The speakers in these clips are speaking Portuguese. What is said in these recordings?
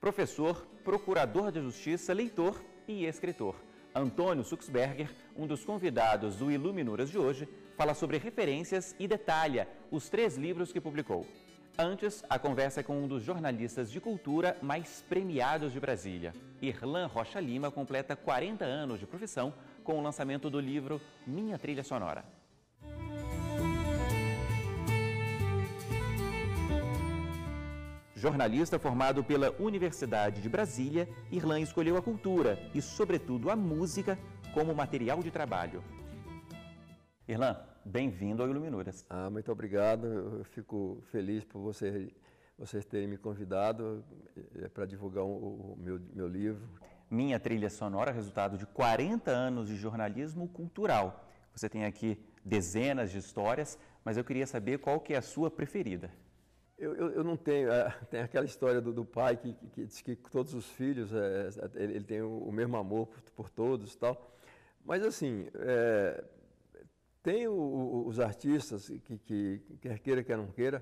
Professor, procurador de justiça, leitor e escritor. Antônio Suxberger, um dos convidados do Iluminuras de hoje, fala sobre referências e detalha os três livros que publicou. Antes, a conversa é com um dos jornalistas de cultura mais premiados de Brasília. Irlan Rocha Lima completa 40 anos de profissão com o lançamento do livro Minha Trilha Sonora. Jornalista formado pela Universidade de Brasília, Irlan escolheu a cultura e, sobretudo, a música como material de trabalho. Irlan, bem-vindo ao Iluminuras. Ah, muito obrigado. Eu fico feliz por você, vocês terem me convidado eh, para divulgar o, meu, meu livro. Minha trilha sonora, resultado de 40 anos de jornalismo cultural. Você tem aqui dezenas de histórias, mas eu queria saber qual que é a sua preferida. Eu, eu, eu, não tenho. É, tem aquela história do, do pai que, que, que, diz que todos os filhos, é, é, ele, ele, tem o, o, mesmo amor por, por todos e tal. Mas, assim, é, tem o, o, os artistas que, que, quer queira, quer não queira,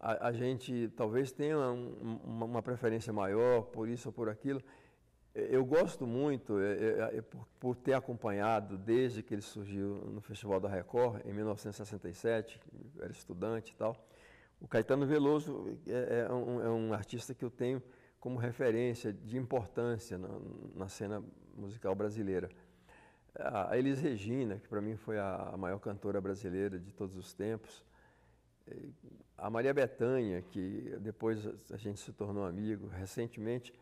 a, a gente talvez tenha um, uma, uma, preferência maior por isso ou por aquilo. É, eu gosto muito, é, por, por ter acompanhado desde que ele surgiu no Festival da Record, em 1967, era estudante e tal. O Caetano Veloso é, é, um, é, um, artista que eu tenho como referência de importância na, na cena musical brasileira. A Elis Regina, que para mim foi a, maior cantora brasileira de todos os tempos, a Maria Bethânia, que depois a gente se tornou amigo, recentemente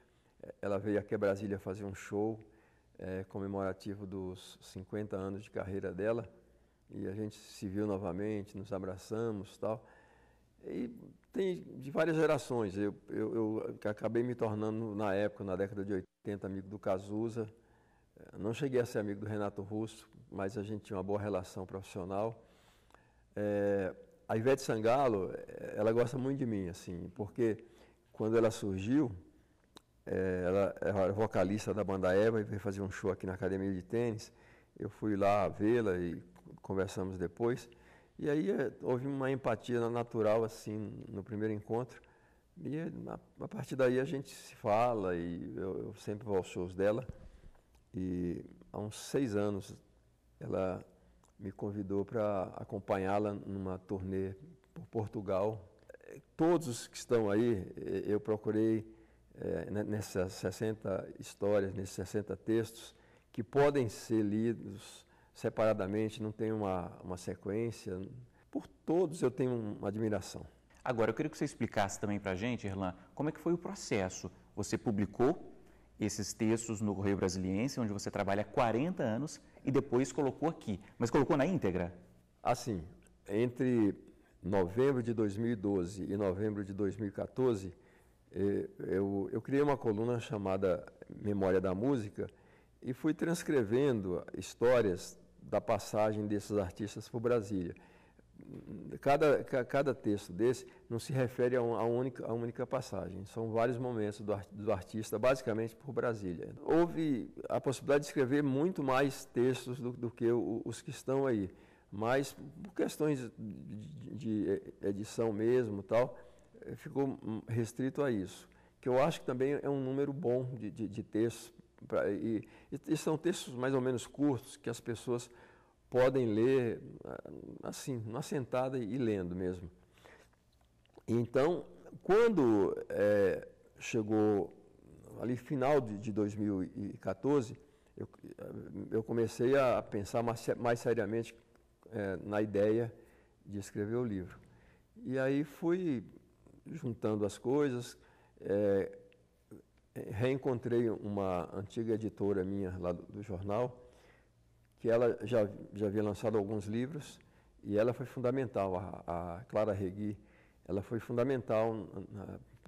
é, ela veio aqui a Brasília fazer um show é, comemorativo dos 50 anos de carreira dela e a gente se viu novamente, nos abraçamos tal. E tem de várias gerações. Eu, eu, eu, acabei me tornando, na época, na década de 80, amigo do Cazuza. Eh, não cheguei a ser amigo do Renato Russo, mas a gente tinha uma boa relação profissional. É, a Ivete Sangalo, eh, ela gosta muito de mim, assim, porque quando ela surgiu, ela era vocalista da banda Eva e veio fazer um show aqui na academia de tênis. Eu fui lá vê-la e conversamos depois. E aí eh, houve uma empatia natural, assim, no primeiro encontro. E eh, a, partir daí a gente se fala e eu, eu sempre vou aos shows dela. E há uns seis anos ela me convidou para acompanhá-la numa turnê por Portugal. Todos os que estão aí, eh, eu procurei é, nessas 60 histórias, nesses 60 textos, que podem ser lidos separadamente, não tem uma, uma sequência. Por todos eu tenho uma admiração. Agora, eu queria que você explicasse também para a gente, Erlan, como é que foi o processo. Você publicou esses textos no Correio Brasiliense, onde você trabalha há 40 anos, e depois colocou aqui. Mas colocou na íntegra? Assim, entre novembro de 2012 e novembro de 2014, eh, eu, eu criei uma coluna chamada Memória da Música e fui transcrevendo histórias da passagem desses artistas por Brasília. Cada, cada texto desse não se refere a, um, a, única, a única passagem, são vários momentos do, do artista, basicamente por Brasília. Houve a possibilidade de escrever muito mais textos do, do que o, os que estão aí, mas por questões de, de edição mesmo tal, eh, ficou restrito a isso, que eu acho que também é um número bom de, de, de textos Pra, e, e, são textos mais ou menos curtos que as pessoas podem ler ah, assim, numa sentada e lendo mesmo. Então, quando é, chegou ali final de, de 2014, eu, eu, comecei a pensar mais, mais seriamente é, na ideia de escrever o livro. E aí fui juntando as coisas, é, reencontrei uma antiga editora minha lá do, do jornal, que ela já, já havia lançado alguns livros e ela foi fundamental, a, a Clara Regui, ela foi fundamental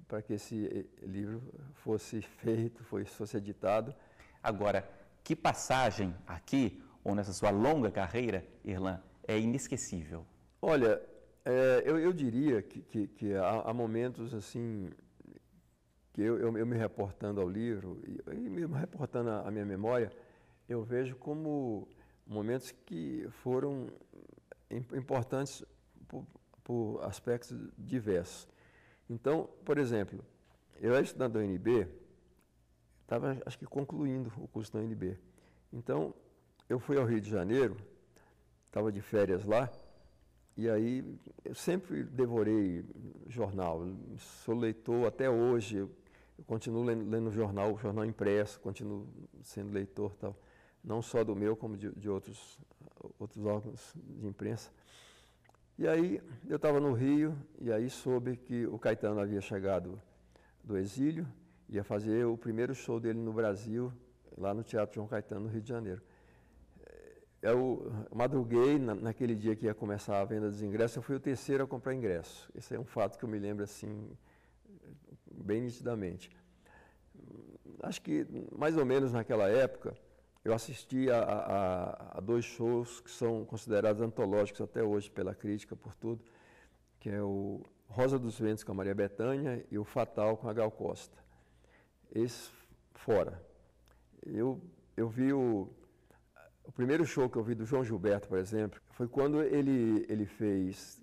para que esse livro fosse feito, fosse, fosse editado. Agora, que passagem aqui, ou nessa sua longa carreira, Irlan, é inesquecível? Olha, é, eu, eu, diria que, que, que há, há, momentos assim que eu, eu, eu me reportando ao livro e, e mesmo reportando a, a minha memória, eu vejo como momentos que foram importantes por, por, aspectos diversos. Então, por exemplo, eu era estudante da UNB, estava acho que concluindo o curso da UNB. Então, eu fui ao Rio de Janeiro, estava de férias lá, e aí eu sempre devorei jornal, sou leitor até hoje, eu continuo lendo, lendo jornal, jornal impresso, continuo sendo leitor tal, não só do meu, como de, de outros, outros órgãos de imprensa. E aí eu estava no Rio e aí soube que o Caetano havia chegado do exílio, ia fazer o primeiro show dele no Brasil, lá no Teatro João Caetano, no Rio de Janeiro. É, eu madruguei na, naquele dia que ia começar a venda dos ingressos, eu fui o terceiro a comprar ingresso. Esse é um fato que eu me lembro assim, bem nitidamente. Acho que mais ou menos naquela época eu assisti a, a, a dois shows que são considerados antológicos até hoje pela crítica, por tudo, que é o Rosa dos Ventos com a Maria Bethânia e o Fatal com a Gal Costa. Esse fora. Eu, eu vi o, o primeiro show que eu vi do João Gilberto, por exemplo, foi quando ele, ele fez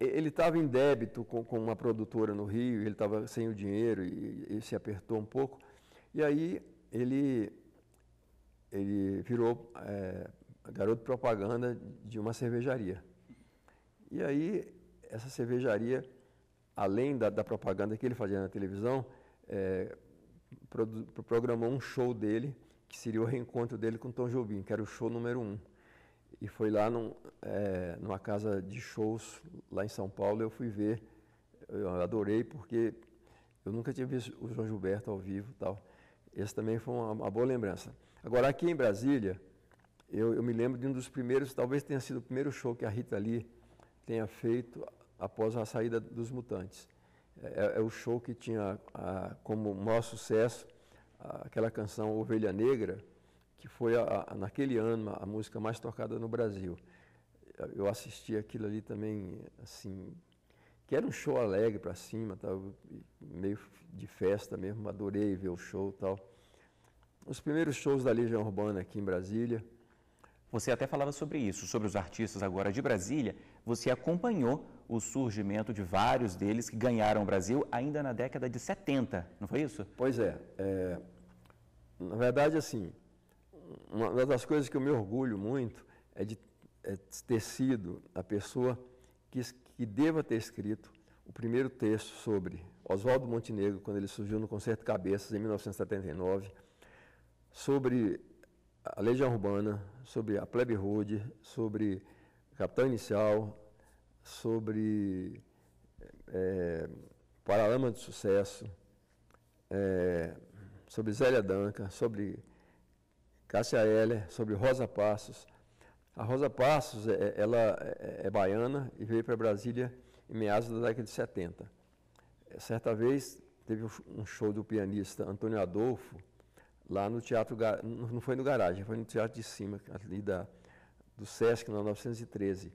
ele estava em débito com, com, uma produtora no Rio, ele estava sem o dinheiro e, e, se apertou um pouco. E aí ele, ele virou é, garoto propaganda de uma cervejaria. E aí essa cervejaria, além da, da propaganda que ele fazia na televisão, é, programou um show dele, que seria o reencontro dele com Tom Jobim, que era o show número um. E foi lá num, é, numa casa de shows lá em São Paulo, eu fui ver, eu adorei porque eu nunca tinha visto o João Gilberto ao vivo tal. Esse também foi uma, uma boa lembrança. Agora, aqui em Brasília, eu, eu, me lembro de um dos primeiros, talvez tenha sido o primeiro show que a Rita Lee tenha feito após a saída dos Mutantes. É, é, é o show que tinha a, ah, como maior sucesso a, ah, aquela canção Ovelha Negra, que foi a, a, naquele ano a música mais tocada no Brasil. Eu assisti aquilo ali também, assim, que era um show alegre para cima, tal, meio de festa mesmo, adorei ver o show tal. Os primeiros shows da Legião Urbana aqui em Brasília. Você até falava sobre isso, sobre os artistas agora de Brasília. Você acompanhou o surgimento de vários deles que ganharam o Brasil ainda na década de 70, não foi isso? Pois é. é na verdade, assim, uma das coisas que eu me orgulho muito é de é ter sido a pessoa que, que deva ter escrito o primeiro texto sobre Oswaldo Montenegro, quando ele surgiu no Concerto Cabeças, em 1979, sobre a Legião Urbana, sobre a Plebe Rude, sobre Capitão Inicial, sobre é, Paralama de Sucesso, é, sobre Zélia Danca, sobre Cássia Heller, sobre Rosa Passos. A Rosa Passos, é, é, ela é, é baiana e veio para Brasília em meados da década de 70. Certa vez, teve um show do pianista Antônio Adolfo, lá no teatro, não foi no garagem, foi no teatro de cima, ali da, do Sesc, na 913.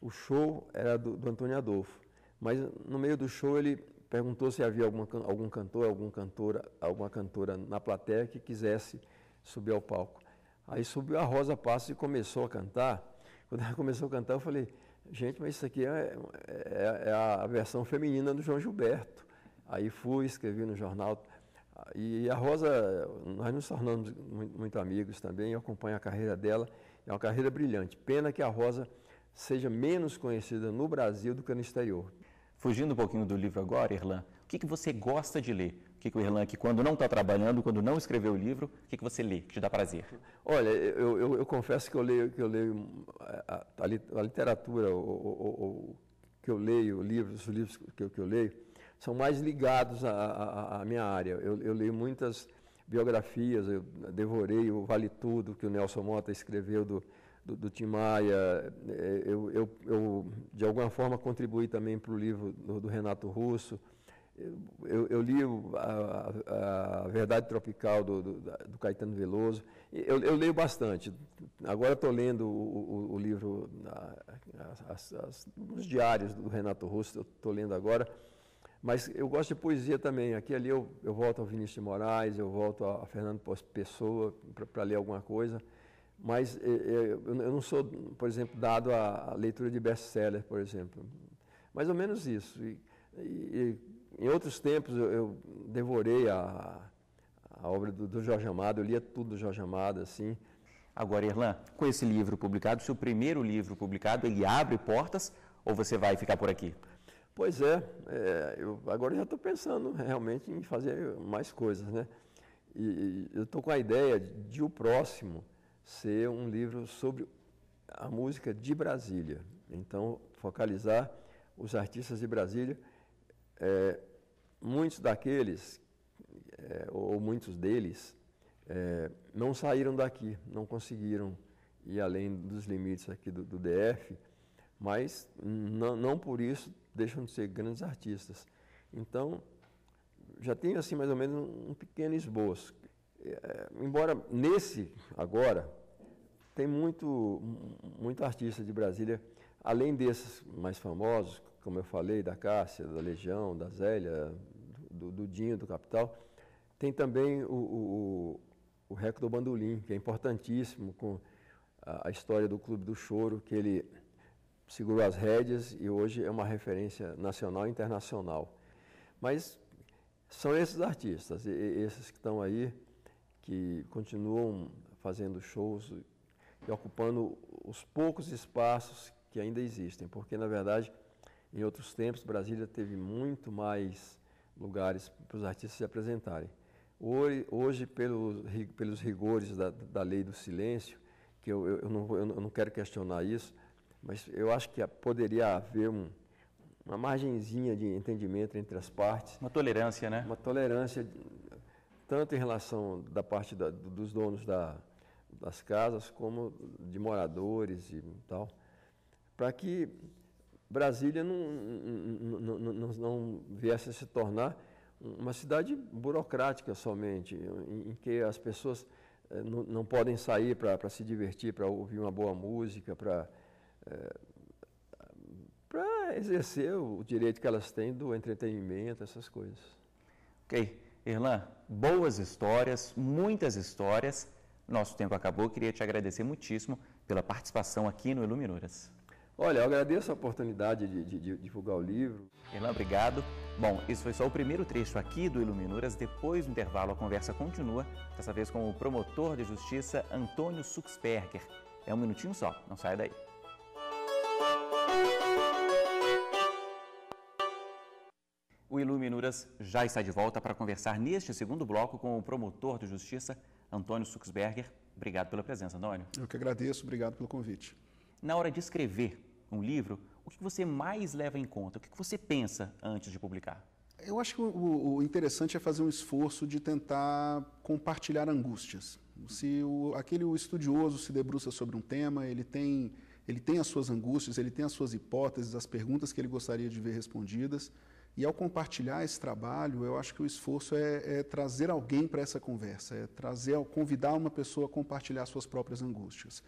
O show era do, do Antônio Adolfo, mas no meio do show ele perguntou se havia alguma, algum cantor, algum cantora, alguma cantora na plateia que quisesse subiu ao palco. Aí subiu a Rosa Passos e começou a cantar. Quando ela começou a cantar, eu falei, gente, mas isso aqui é, é, é a versão feminina do João Gilberto. Aí fui, escrevi no jornal. E a Rosa, nós nos tornamos muito amigos também, eu acompanho a carreira dela, é uma carreira brilhante. Pena que a Rosa seja menos conhecida no Brasil do que no exterior. Fugindo um pouquinho do livro agora, Irlan, o que, que você gosta de ler? que, que o Erlan, que quando não está trabalhando, quando não escreveu o livro, o que, que você lê, que te dá prazer? Olha, eu, eu, eu confesso que eu leio, que eu leio a, a, a literatura, o, o, o, que eu leio, livros, os livros que eu, que eu leio, são mais ligados à, à minha área. Eu, eu, leio muitas biografias, eu devorei o Vale Tudo, que o Nelson Mota escreveu do, do, do Tim Maia. É, eu, eu, eu, de alguma forma, contribuí também para o livro do, do Renato Russo. Eu, eu li a, a, Verdade Tropical do, do, do Caetano Veloso. Eu, eu, leio bastante. Agora estou lendo o, o, o livro, as, as, os diários do Renato Russo, estou lendo agora. Mas eu gosto de poesia também. Aqui ali eu, eu volto ao Vinícius de Moraes, eu volto a Fernando Pessoa para ler alguma coisa. Mas eu, eu não sou, por exemplo, dado à leitura de best-seller, por exemplo. Mais ou menos isso. E, e, em outros tempos eu, eu devorei a, a obra do, do, Jorge Amado, eu lia tudo do Jorge Amado, assim. Agora, Irlan, com esse livro publicado, seu primeiro livro publicado, ele abre portas ou você vai ficar por aqui? Pois é, é eu agora já estou pensando realmente em fazer mais coisas, né? E, e eu estou com a ideia de, de o próximo ser um livro sobre a música de Brasília. Então, focalizar os artistas de Brasília é, muitos daqueles, é, ou muitos deles, é, não saíram daqui, não conseguiram ir além dos limites aqui do, do DF, mas não, por isso deixam de ser grandes artistas. Então, já tenho assim mais ou menos um, um pequeno esboço. É, é embora nesse agora tem muito muito artista de Brasília, além desses mais famosos, como eu falei, da Cássia, da Legião, da Zélia, do, do Dinho, do Capital. Tem também o, o, o Reco do Bandolim, que é importantíssimo, com a, a história do Clube do Choro, que ele segurou as rédeas e hoje é uma referência nacional e internacional. Mas são esses artistas, esses que estão aí, que continuam fazendo shows e ocupando os poucos espaços que ainda existem, porque na verdade em outros tempos, Brasília teve muito mais lugares para os artistas se apresentarem. Hoje, hoje pelos, pelos rigores da, da, lei do silêncio, que eu, eu, não, eu não quero questionar isso, mas eu acho que poderia haver um, uma margenzinha de entendimento entre as partes. Uma tolerância, né? Uma tolerância, tanto em relação da parte da, dos donos da, das casas, como de moradores e tal, para que Brasília não, não, não, não viesse a se tornar uma cidade burocrática somente, em, em que as pessoas eh, não, não podem sair para se divertir, para ouvir uma boa música, para é, eh, exercer o direito que elas têm do entretenimento, essas coisas. Ok. Irlan, boas histórias, muitas histórias. Nosso tempo acabou. Queria te agradecer muitíssimo pela participação aqui no Iluminuras. Olha, eu agradeço a oportunidade de, de, de divulgar o livro. Irlan, obrigado. Bom, esse foi só o primeiro trecho aqui do Iluminuras. Depois do intervalo, a conversa continua, dessa vez com o promotor de justiça Antônio Suxberger. É um minutinho só, não saia daí. O Iluminuras já está de volta para conversar neste segundo bloco com o promotor de justiça Antônio Suxberger. Obrigado pela presença, Antônio. Eu que agradeço, obrigado pelo convite na hora de escrever um livro, o que você mais leva em conta? O que você pensa antes de publicar? Eu acho que o, o interessante é fazer um esforço de tentar compartilhar angústias. Se o, aquele estudioso se debruça sobre um tema, ele tem, ele tem as suas angústias, ele tem as suas hipóteses, as perguntas que ele gostaria de ver respondidas. E ao compartilhar esse trabalho, eu acho que o esforço é, é trazer alguém para essa conversa, é trazer, convidar uma pessoa a compartilhar suas próprias angústias.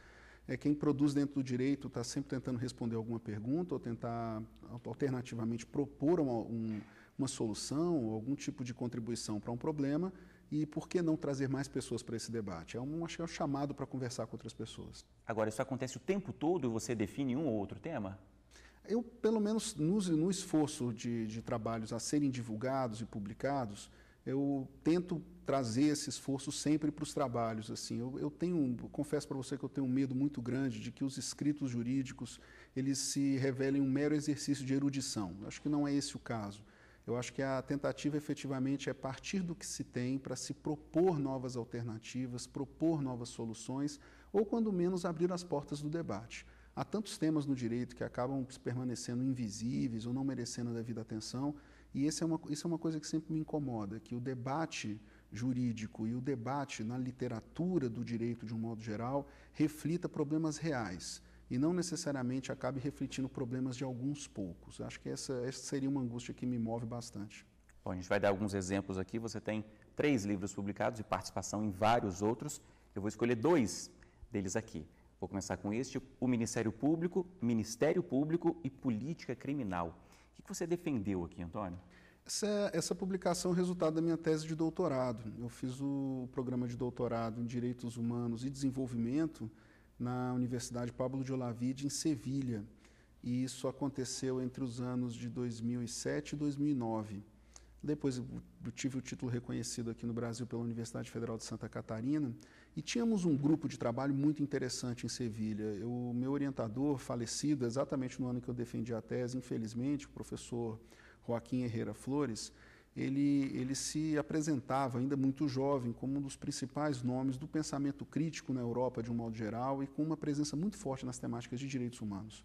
É, quem produz dentro do direito está sempre tentando responder alguma pergunta ou tentar, alternativamente, propor uma, um, uma solução, algum tipo de contribuição para um problema. E por que não trazer mais pessoas para esse debate? É um, acho que é um chamado para conversar com outras pessoas. Agora, isso acontece o tempo todo e você define um ou outro tema? Eu, pelo menos no, no esforço de, de trabalhos a serem divulgados e publicados, eu tento trazer esse esforço sempre para os trabalhos. Assim, eu, eu tenho, eu confesso para você que eu tenho um medo muito grande de que os escritos jurídicos eles se revelem um mero exercício de erudição. Eu acho que não é esse o caso. Eu acho que a tentativa efetivamente é partir do que se tem para se propor novas alternativas, propor novas soluções, ou quando menos abrir as portas do debate. Há tantos temas no direito que acabam permanecendo invisíveis ou não merecendo a devida atenção e esse é uma, isso é uma coisa que sempre me incomoda, que o debate jurídico e o debate na literatura do direito de um modo geral reflita problemas reais e não necessariamente acabe refletindo problemas de alguns poucos. Acho que essa, essa seria uma angústia que me move bastante. Bom, a gente vai dar alguns exemplos aqui. Você tem três livros publicados e participação em vários outros. Eu vou escolher dois deles aqui. Vou começar com este: O Ministério Público, Ministério Público e Política Criminal. O que você defendeu aqui, Antônio? Essa, essa publicação é o resultado da minha tese de doutorado. Eu fiz o programa de doutorado em Direitos Humanos e Desenvolvimento na Universidade Pablo de Olavide, em Sevilha. E isso aconteceu entre os anos de 2007 e 2009. Depois eu tive o título reconhecido aqui no Brasil pela Universidade Federal de Santa Catarina e tínhamos um grupo de trabalho muito interessante em Sevilha. o meu orientador, falecido exatamente no ano que eu defendi a tese, infelizmente, o professor Joaquim Herrera Flores, ele, ele se apresentava, ainda muito jovem, como um dos principais nomes do pensamento crítico na Europa, de um modo geral, e com uma presença muito forte nas temáticas de direitos humanos.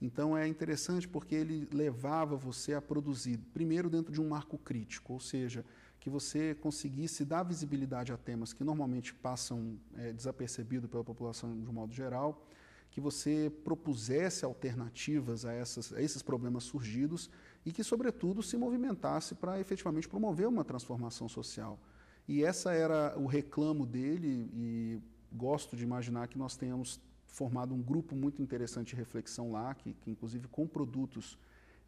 Então é interessante porque ele levava você a produzir, primeiro dentro de um marco crítico, ou seja, que você conseguisse dar visibilidade a temas que normalmente passam é, desapercebido pela população de um modo geral, que você propusesse alternativas a, essas, a esses problemas surgidos e que, sobretudo, se movimentasse para efetivamente promover uma transformação social. E essa era o reclamo dele e gosto de imaginar que nós tenhamos formado um grupo muito interessante de reflexão lá, que, que inclusive com produtos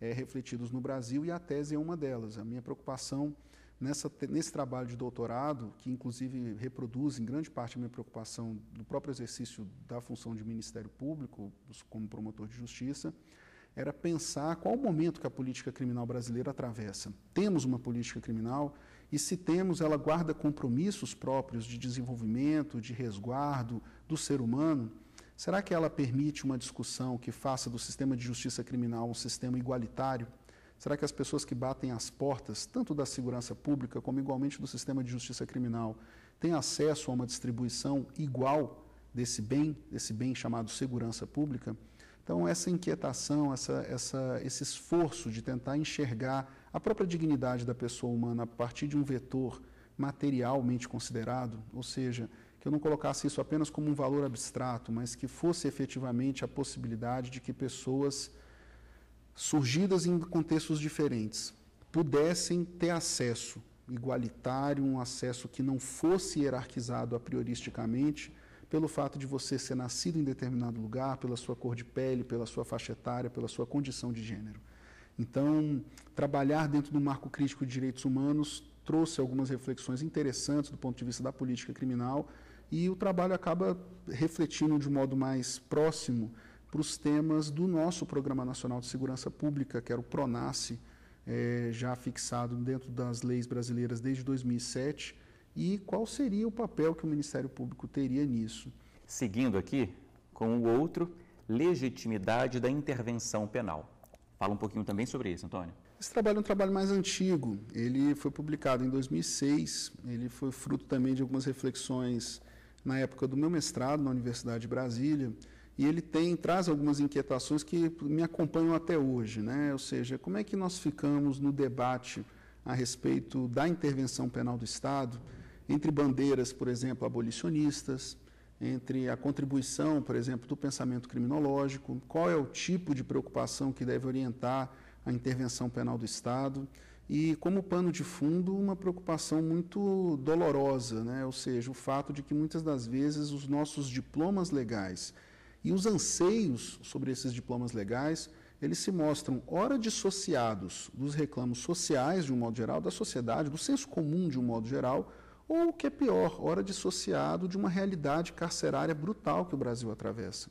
é, refletidos no Brasil e a tese é uma delas. A minha preocupação Nessa, nesse trabalho de doutorado, que inclusive reproduz em grande parte a minha preocupação do próprio exercício da função de Ministério Público, como promotor de justiça, era pensar qual o momento que a política criminal brasileira atravessa. Temos uma política criminal e, se temos, ela guarda compromissos próprios de desenvolvimento, de resguardo do ser humano. Será que ela permite uma discussão que faça do sistema de justiça criminal um sistema igualitário? Será que as pessoas que batem as portas, tanto da segurança pública como igualmente do sistema de justiça criminal, têm acesso a uma distribuição igual desse bem, desse bem chamado segurança pública? Então, essa inquietação, essa, essa, esse esforço de tentar enxergar a própria dignidade da pessoa humana a partir de um vetor materialmente considerado, ou seja, que eu não colocasse isso apenas como um valor abstrato, mas que fosse efetivamente a possibilidade de que pessoas surgidas em contextos diferentes, pudessem ter acesso igualitário, um acesso que não fosse hierarquizado a prioristicamente, pelo fato de você ser nascido em determinado lugar, pela sua cor de pele, pela sua faixa etária, pela sua condição de gênero. Então, trabalhar dentro do marco crítico de direitos humanos trouxe algumas reflexões interessantes do ponto de vista da política criminal e o trabalho acaba refletindo de um modo mais próximo para os temas do nosso Programa Nacional de Segurança Pública, que era o PRONASSE, é, eh, já fixado dentro das leis brasileiras desde 2007, e qual seria o papel que o Ministério Público teria nisso. Seguindo aqui com o outro, legitimidade da intervenção penal. Fala um pouquinho também sobre isso, Antônio. Esse trabalho é um trabalho mais antigo. Ele foi publicado em 2006. Ele foi fruto também de algumas reflexões na época do meu mestrado na Universidade de Brasília e ele tem traz algumas inquietações que me acompanham até hoje, né? Ou seja, como é que nós ficamos no debate a respeito da intervenção penal do Estado entre bandeiras, por exemplo, abolicionistas, entre a contribuição, por exemplo, do pensamento criminológico, qual é o tipo de preocupação que deve orientar a intervenção penal do Estado e como pano de fundo uma preocupação muito dolorosa, né? Ou seja, o fato de que muitas das vezes os nossos diplomas legais e os anseios sobre esses diplomas legais, eles se mostram ora dissociados dos reclamos sociais, de um modo geral, da sociedade, do senso comum, de um modo geral, ou, o que é pior, ora dissociado de uma realidade carcerária brutal que o Brasil atravessa.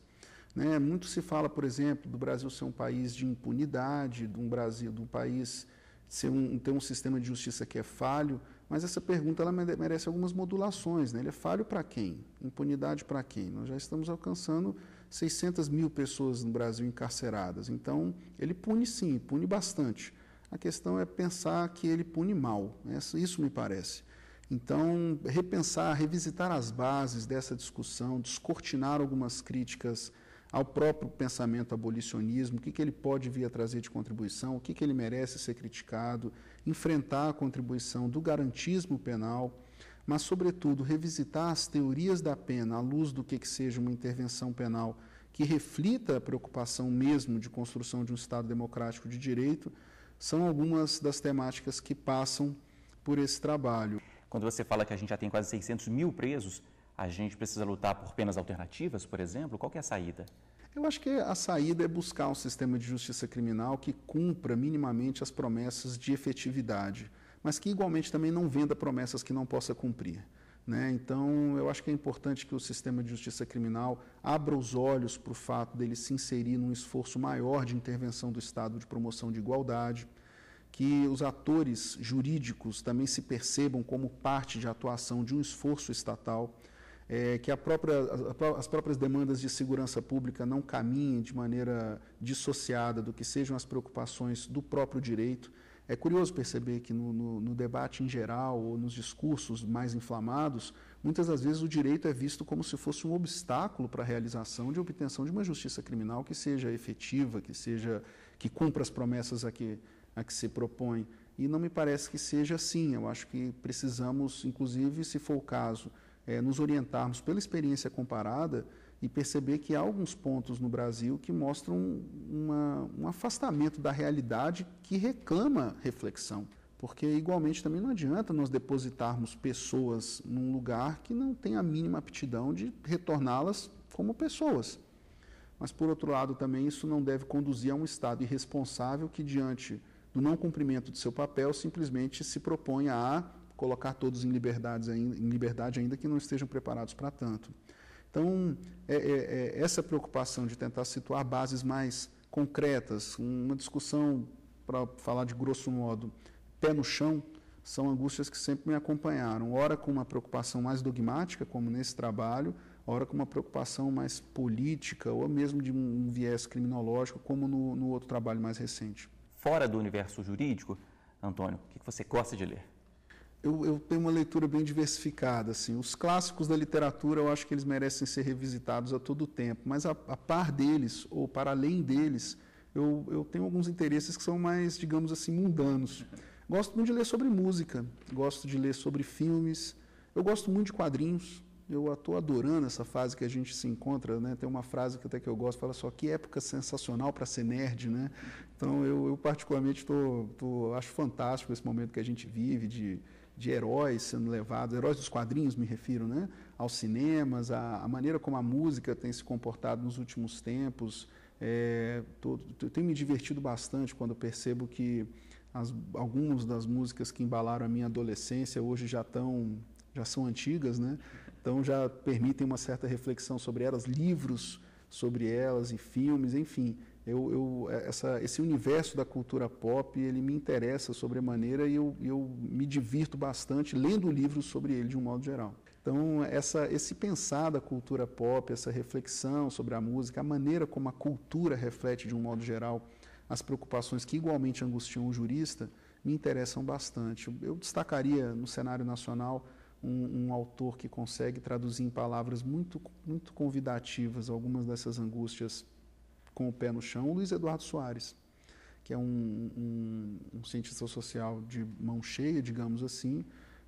Né? Muito se fala, por exemplo, do Brasil ser um país de impunidade, de um Brasil, de um país ser um, ter um sistema de justiça que é falho, mas essa pergunta ela merece algumas modulações. Né? Ele é falho para quem? Impunidade para quem? Nós já estamos alcançando 600 mil pessoas no Brasil encarceradas. Então, ele pune sim, pune bastante. A questão é pensar que ele pune mal, né? isso me parece. Então, repensar, revisitar as bases dessa discussão, descortinar algumas críticas ao próprio pensamento abolicionismo, o que, que ele pode vir a trazer de contribuição, o que, que ele merece ser criticado, enfrentar a contribuição do garantismo penal, mas, sobretudo, revisitar as teorias da pena à luz do que, que seja uma intervenção penal que reflita a preocupação mesmo de construção de um Estado democrático de direito, são algumas das temáticas que passam por esse trabalho. Quando você fala que a gente já tem quase 600 mil presos, a gente precisa lutar por penas alternativas, por exemplo? Qual é a saída? Eu acho que a saída é buscar um sistema de justiça criminal que cumpra minimamente as promessas de efetividade mas que igualmente também não venda promessas que não possa cumprir. Né? Então, eu acho que é importante que o sistema de justiça criminal abra os olhos para o fato dele se inserir num esforço maior de intervenção do Estado de promoção de igualdade, que os atores jurídicos também se percebam como parte de atuação de um esforço estatal, é, que própria, as próprias demandas de segurança pública não caminhem de maneira dissociada do que sejam as preocupações do próprio direito. É curioso perceber que no, no, no, debate em geral ou nos discursos mais inflamados, muitas das vezes o direito é visto como se fosse um obstáculo para a realização de obtenção de uma justiça criminal que seja efetiva, que seja que cumpra as promessas a que, a que se propõe. E não me parece que seja assim. Eu acho que precisamos, inclusive, se for o caso, é, nos orientarmos pela experiência comparada e perceber que há alguns pontos no Brasil que mostram uma, um afastamento da realidade que reclama reflexão. Porque, igualmente, também não adianta nós depositarmos pessoas num lugar que não tem a mínima aptidão de retorná-las como pessoas. Mas, por outro lado, também isso não deve conduzir a um Estado irresponsável que, diante do não cumprimento de seu papel, simplesmente se propõe a colocar todos em, em liberdade ainda que não estejam preparados para tanto. Então, é, é, é essa preocupação de tentar situar bases mais concretas, uma discussão, para falar de grosso modo, pé no chão, são angústias que sempre me acompanharam. Ora com uma preocupação mais dogmática, como nesse trabalho, ora com uma preocupação mais política, ou mesmo de um viés criminológico, como no, no outro trabalho mais recente. Fora do universo jurídico, Antônio, o que você gosta de ler? eu, eu tenho uma leitura bem diversificada. Assim. Os clássicos da literatura, eu acho que eles merecem ser revisitados a todo tempo, mas a, a par deles, ou para além deles, eu, eu tenho alguns interesses que são mais, digamos assim, mundanos. Gosto muito de ler sobre música, gosto de ler sobre filmes, eu gosto muito de quadrinhos. Eu estou adorando essa fase que a gente se encontra, né? Tem uma frase que até que eu gosto, fala só que época sensacional para ser nerd, né? Então eu, eu particularmente tô, tô, acho fantástico esse momento que a gente vive de de heróis sendo levados, heróis dos quadrinhos, me refiro, né? aos cinemas, a, a maneira como a música tem se comportado nos últimos tempos. É, tô, tô, tenho me divertido bastante quando percebo que as, algumas das músicas que embalaram a minha adolescência hoje já estão já são antigas, né? Então já permitem uma certa reflexão sobre elas, livros sobre elas e filmes, enfim eu, eu, é, essa, esse universo da cultura pop ele me interessa sobremaneira e eu, eu me divirto bastante lendo livros sobre ele de um modo geral. Então, essa, esse pensar da cultura pop, essa reflexão sobre a música, a maneira como a cultura reflete de um modo geral as preocupações que igualmente angustiam o jurista, me interessam bastante. Eu destacaria no cenário nacional um, um autor que consegue traduzir em palavras muito, muito convidativas algumas dessas angústias com o pé no chão, o Luiz Eduardo Soares, que é um, um, um cientista social de mão cheia, digamos assim,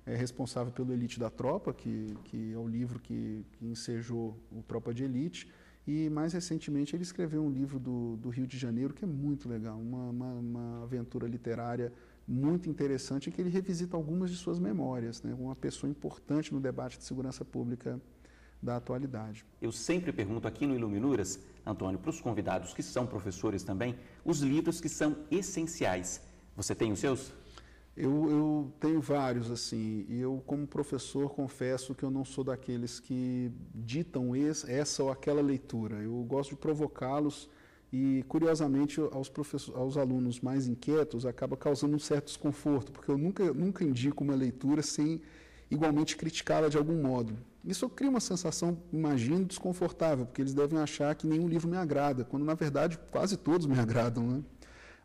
é responsável pelo Elite da Tropa, que, que é o livro que, que ensejou o Tropa de Elite, e mais recentemente ele escreveu um livro do, do Rio de Janeiro que é muito legal, uma, uma, uma, aventura literária muito interessante em que ele revisita algumas de suas memórias, né? uma pessoa importante no debate de segurança pública da atualidade. Eu sempre pergunto aqui no Iluminuras, Antônio, para os convidados que são professores também, os livros que são essenciais. Você tem os seus? Eu, eu, tenho vários, assim, e eu, como professor, confesso que eu não sou daqueles que ditam esse, essa ou aquela leitura. Eu gosto de provocá-los e, curiosamente, aos, aos alunos mais inquietos acaba causando um certo desconforto, porque eu nunca, nunca indico uma leitura sem igualmente criticá-la de algum modo. Isso cria uma sensação, imagino, desconfortável, porque eles devem achar que nenhum livro me agrada, quando na verdade quase todos me agradam. Né?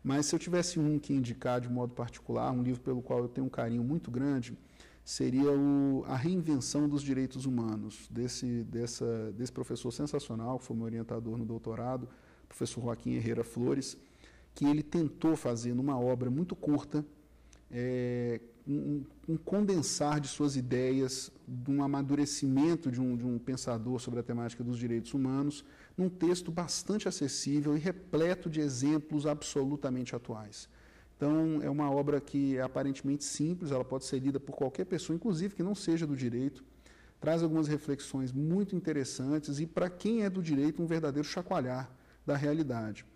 Mas se eu tivesse um que indicar de modo particular, um livro pelo qual eu tenho um carinho muito grande, seria o, A Reinvenção dos Direitos Humanos, desse, dessa, desse professor sensacional, que foi meu orientador no doutorado, professor Joaquim Herrera Flores, que ele tentou fazer numa obra muito curta, é, um, um, condensar de suas ideias, de um amadurecimento de um, de um pensador sobre a temática dos direitos humanos, num texto bastante acessível e repleto de exemplos absolutamente atuais. Então, é uma obra que é aparentemente simples, ela pode ser lida por qualquer pessoa, inclusive que não seja do direito. Traz algumas reflexões muito interessantes e, para quem é do direito, um verdadeiro chacoalhar da realidade.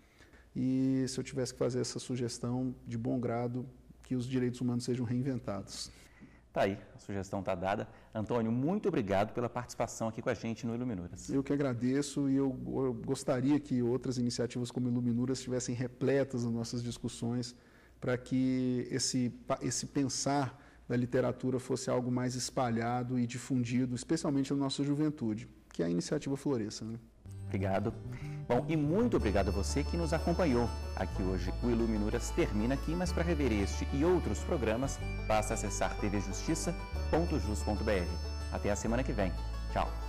E se eu tivesse que fazer essa sugestão, de bom grado, que os direitos humanos sejam reinventados. Tá aí, a sugestão está dada. Antônio, muito obrigado pela participação aqui com a gente no Iluminuras. Eu que agradeço e eu, eu gostaria que outras iniciativas como Iluminuras estivessem repletas nas nossas discussões para que esse, esse pensar da literatura fosse algo mais espalhado e difundido, especialmente na nossa juventude, que a iniciativa floresça. Né? Obrigado. Bom, e muito obrigado a você que nos acompanhou aqui hoje. O Iluminuras termina aqui, mas para rever este e outros programas, basta acessar tvjustiça.jus.br. Até a semana que vem. Tchau.